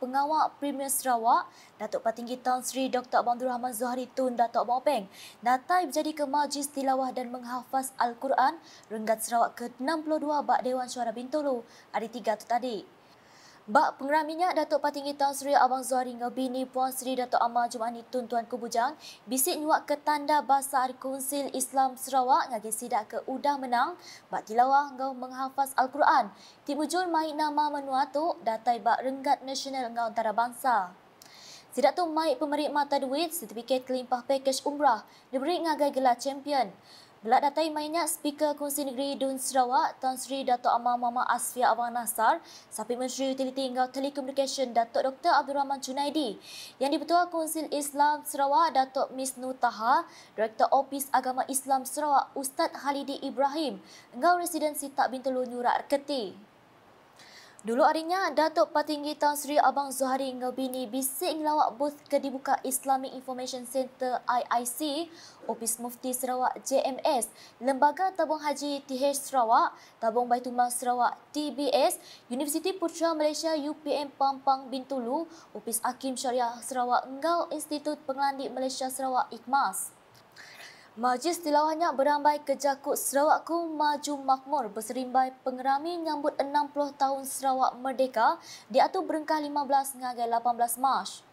Pengawak Premier Sarawak, Datuk Patinggi Tan Sri Dr. Abdul Rahman Zuhari Tun Datuk Abang Peng, datai menjadi ke Majlis Tilawah dan Menghafaz Al-Quran, Renggat Sarawak ke-62 Bak Dewan Suara Bintulu, hari 3 tu tadi. Bak pengeram minyak Datuk Patinggi Tuan Sri Abang Zuhari dengan Puan Sri Datuk Amal Jumani Tun Tuan Kubujang bisik nyuak ke tanda basar Konsil Islam Sarawak ngagi sidak ke Udah Menang bak tilawah ngau menghafaz Al-Quran. Timujul mai nama menua tu datai bak renggat nasional ngau antara bangsa. Sidak tu mai pemerik mata duit sertifikat kelimpah pakej umrah diberi ngagai gelar champion. Bila datai mainnya Speaker Kunci Negeri Dun Sarawak Tan Sri Datuk Amar Mama Asfia Abang Nasar Sampai Menteri Utiliti hingga Telekomunikasi Datuk Dr. Abdul Rahman Junaidi, Yang dipertua Kunci Islam Sarawak Datuk Miss Nutaha Direktur Opis Agama Islam Sarawak Ustaz Halidi Ibrahim Hingga Residensi Tak Bintelu Nyurak Keti Dulu harinya, Datuk Patinggi Tan Sri Abang Zuhari Ngebini bisik ngelawak booth ke dibuka Islamic Information Center IIC, Opis Mufti Sarawak JMS, Lembaga Tabung Haji TH Sarawak, Tabung Baitumah Sarawak TBS, Universiti Putra Malaysia UPM Pampang Bintulu, Opis Hakim Syariah Sarawak Ngau Institut Pengelandik Malaysia Sarawak IKMAS. Majlis tilawahnya berambai kejakut Sarawakku maju makmur berserimbai pengerami nyambut 60 tahun Sarawak Merdeka diatur berengkah 15 hingga 18 Mac.